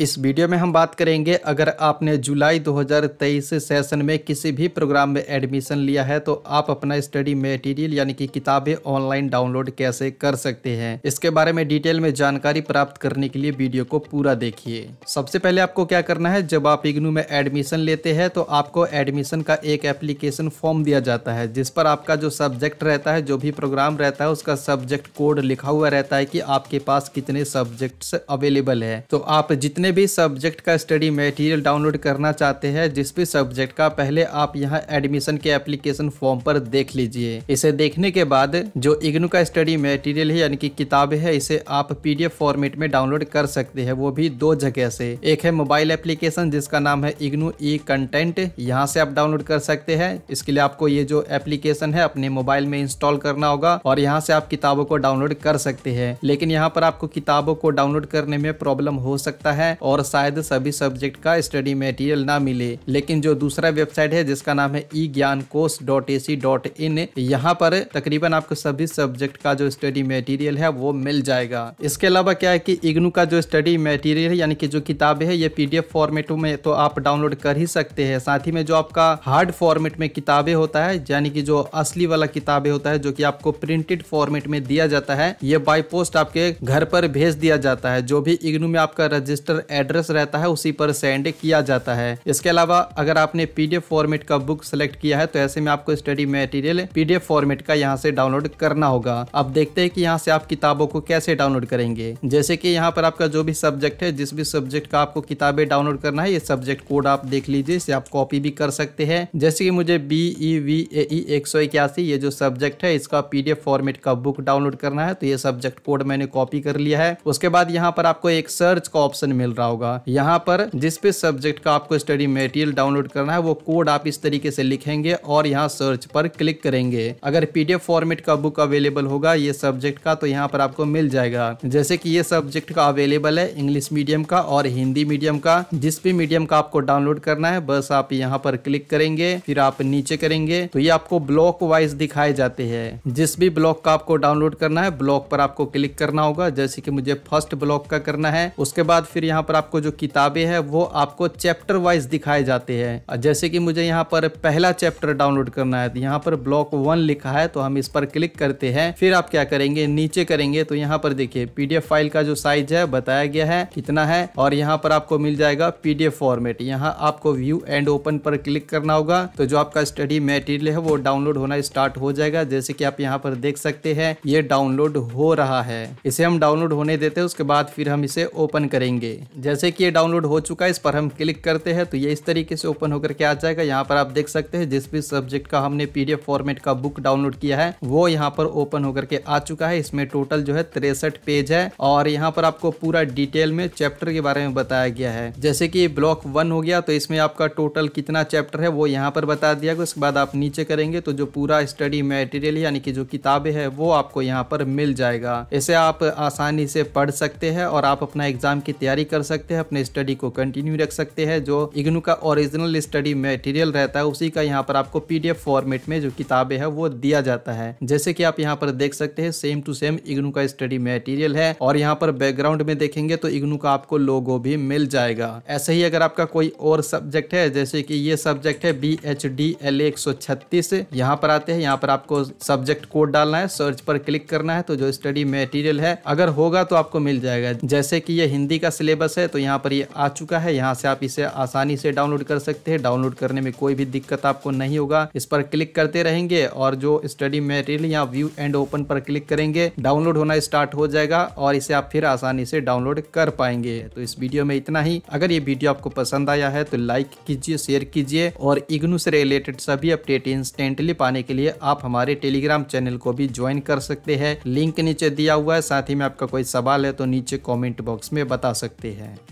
इस वीडियो में हम बात करेंगे अगर आपने जुलाई 2023 सेशन में किसी भी प्रोग्राम में एडमिशन लिया है तो आप अपना स्टडी मटेरियल यानी कि किताबें ऑनलाइन डाउनलोड कैसे कर सकते हैं इसके बारे में डिटेल में जानकारी प्राप्त करने के लिए वीडियो को पूरा देखिए सबसे पहले आपको क्या करना है जब आप इग्नू में एडमिशन लेते हैं तो आपको एडमिशन का एक एप्लीकेशन फॉर्म दिया जाता है जिस पर आपका जो सब्जेक्ट रहता है जो भी प्रोग्राम रहता है उसका सब्जेक्ट कोड लिखा हुआ रहता है की आपके पास कितने सब्जेक्ट अवेलेबल है तो आप जितने जितने भी सब्जेक्ट का स्टडी मटेरियल डाउनलोड करना चाहते हैं जिस भी सब्जेक्ट का पहले आप यहाँ एडमिशन के एप्लीकेशन फॉर्म पर देख लीजिए इसे देखने के बाद जो इग्नू का स्टडी मटेरियल है यानी कि किताब है इसे आप पीडीएफ फॉर्मेट में डाउनलोड कर सकते हैं वो भी दो जगह से एक है मोबाइल एप्लीकेशन जिसका नाम है इग्नू ई कंटेंट यहाँ से आप डाउनलोड कर सकते हैं इसके लिए आपको ये जो एप्लीकेशन है अपने मोबाइल में इंस्टॉल करना होगा और यहाँ से आप किताबों को डाउनलोड कर सकते हैं लेकिन यहाँ पर आपको किताबों को डाउनलोड करने में प्रॉब्लम हो सकता है और शायद सभी सब्जेक्ट का स्टडी मेटीरियल ना मिले लेकिन जो दूसरा वेबसाइट है जिसका नाम है ई ज्ञान course dot A C dot in यहाँ पर तकरीबन आपको सभी सब्जेक्ट का जो स्टडी मेटीरियल है वो मिल जाएगा इसके अलावा क्या है कि इग्नू का जो स्टडी मेटीरियल है यानी कि जो किताबें है ये पीडीएफ फॉर्मेट में तो आप डाउनलोड कर ही सकते हैं साथ ही में जो आपका हार्ड फॉर्मेट में किताबें होता है यानी कि जो असली वाला किताबें होता है जो कि आपको प्रिंटेड फॉर्मेट में दिया जाता है ये बाई पोस्ट आपके घर पर भेज दिया जाता है जो भी इग्नू में आपका रजिस्टर एड्रेस रहता है उसी पर सेंड किया जाता है इसके अलावा अगर आपने पीडीएफ फॉर्मेट का बुक सेलेक्ट किया है तो ऐसे में आपको स्टडी मेटीरियल पीडीएफ फॉर्मेट का यहाँ से डाउनलोड करना होगा अब देखते हैं कि यहाँ से आप किताबों को कैसे डाउनलोड करेंगे जैसे कि यहाँ पर आपका जो भी सब्जेक्ट है जिस भी सब्जेक्ट का आपको किताबें डाउनलोड करना है ये सब्जेक्ट कोड आप देख लीजिए इसे आप कॉपी भी कर सकते हैं जैसे कि मुझे बी ई वी ए एक सौ इक्यासी ये जो सब्जेक्ट है इसका पीडीएफ फॉर्मेट का बुक डाउनलोड करना है तो ये सब्जेक्ट कोड मैंने कॉपी कर लिया है उसके बाद यहाँ पर आपको एक सर्च का ऑप्शन मिल रहा होगा यहाँ पर जिस पे सब्जेक्ट का आपको स्टडी मेटेरियल डाउनलोड करना है वो कोड आप इस तरीके से लिखेंगे और यहाँ सर्च पर क्लिक करेंगे अगर पीडीएफ फॉर्मेट का बुक अवेलेबल होगा ये सब्जेक्ट का तो यहाँ पर आपको मिल जाएगा जैसे की ये सब्जेक्ट का अवेलेबल है इंग्लिश मीडियम का और हिंदी मीडियम का जिस भी मीडियम का आपको डाउनलोड करना है बस आप यहाँ पर क्लिक करेंगे फिर आप नीचे करेंगे तो ये आपको ब्लॉक वाइज दिखाए जाते हैं जिस भी ब्लॉक का आपको डाउनलोड करना है ब्लॉक पर आपको क्लिक करना होगा जैसे कि मुझे फर्स्ट ब्लॉक का करना है उसके बाद फिर यहाँ पर आपको जो किताबें हैं वो आपको चैप्टर वाइज दिखाए जाते हैं जैसे कि मुझे यहाँ पर पहला चैप्टर डाउनलोड करना है तो यहाँ पर ब्लॉक वन लिखा है तो हम इस पर क्लिक करते हैं फिर आप क्या करेंगे नीचे करेंगे तो यहाँ पर देखिए पीडीएफ फाइल का जो साइज है बताया गया है कितना है और यहाँ पर आपको मिल जाएगा पीडीएफ फॉर्मेट यहाँ आपको व्यू एंड ओपन पर क्लिक करना होगा तो जो आपका स्टडी मेटेरियल है वो डाउनलोड होना स्टार्ट हो जाएगा जैसे कि आप यहाँ पर देख सकते हैं ये डाउनलोड हो रहा है इसे हम डाउनलोड होने देते हैं उसके बाद फिर हम इसे ओपन करेंगे जैसे कि ये डाउनलोड हो चुका है इस पर हम क्लिक करते हैं तो ये इस तरीके से ओपन होकर के आ जाएगा यहाँ पर आप देख सकते हैं जिस भी सब्जेक्ट का हमने पीडीएफ फॉर्मेट का बुक डाउनलोड किया है वो यहाँ पर ओपन होकर के आ चुका है इसमें टोटल जो है तिरसठ पेज है और यहाँ पर आपको पूरा डिटेल में चैप्टर के बारे में बताया गया है जैसे की ब्लॉक वन हो गया तो इसमें आपका टोटल कितना चैप्टर है वो यहाँ पर बता दिया गया उसके बाद आप नीचे करेंगे तो जो पूरा स्टडी मेटेरियल यानी कि जो किताबें है वो आपको यहाँ पर मिल जाएगा इसे आप आसानी से पढ़ सकते हैं और आप अपना एग्जाम की तैयारी कर सकते हैं अपने स्टडी को कंटिन्यू रख सकते हैं जो इग्नू का ओरिजिनल स्टडी मटेरियल रहता है उसी का यहाँ पर आपको पीडीएफ फॉर्मेट में जो किताबें है वो दिया जाता है जैसे कि आप यहाँ पर देख सकते हैं सेम टू सेम इग्नू का स्टडी मटेरियल है और यहाँ पर बैकग्राउंड में देखेंगे तो इग्नू का आपको लोगो भी मिल जाएगा ऐसे ही अगर आपका कोई और सब्जेक्ट है जैसे कि ये सब्जेक्ट है बी एच डी एल एक सौ छत्तीस यहाँ पर आते हैं यहाँ पर आपको सब्जेक्ट कोड डालना है सर्च पर क्लिक करना है तो जो स्टडी मेटीरियल है अगर होगा तो आपको मिल जाएगा जैसे कि ये हिंदी का सिलेबस सिलेबस है तो यहाँ पर ये आ चुका है यहाँ से आप इसे आसानी से डाउनलोड कर सकते हैं डाउनलोड करने में कोई भी दिक्कत आपको नहीं होगा इस पर क्लिक करते रहेंगे और जो स्टडी मेटेरियल या व्यू एंड ओपन पर क्लिक करेंगे डाउनलोड होना स्टार्ट हो जाएगा और इसे आप फिर आसानी से डाउनलोड कर पाएंगे तो इस वीडियो में इतना ही अगर ये वीडियो आपको पसंद आया है तो लाइक कीजिए शेयर कीजिए और इग्नू से रिलेटेड सभी अपडेट इंस्टेंटली पाने के लिए आप हमारे टेलीग्राम चैनल को भी ज्वाइन कर सकते हैं लिंक नीचे दिया हुआ है साथ ही में आपका कोई सवाल है तो नीचे कॉमेंट बॉक्स में बता सकते हैं है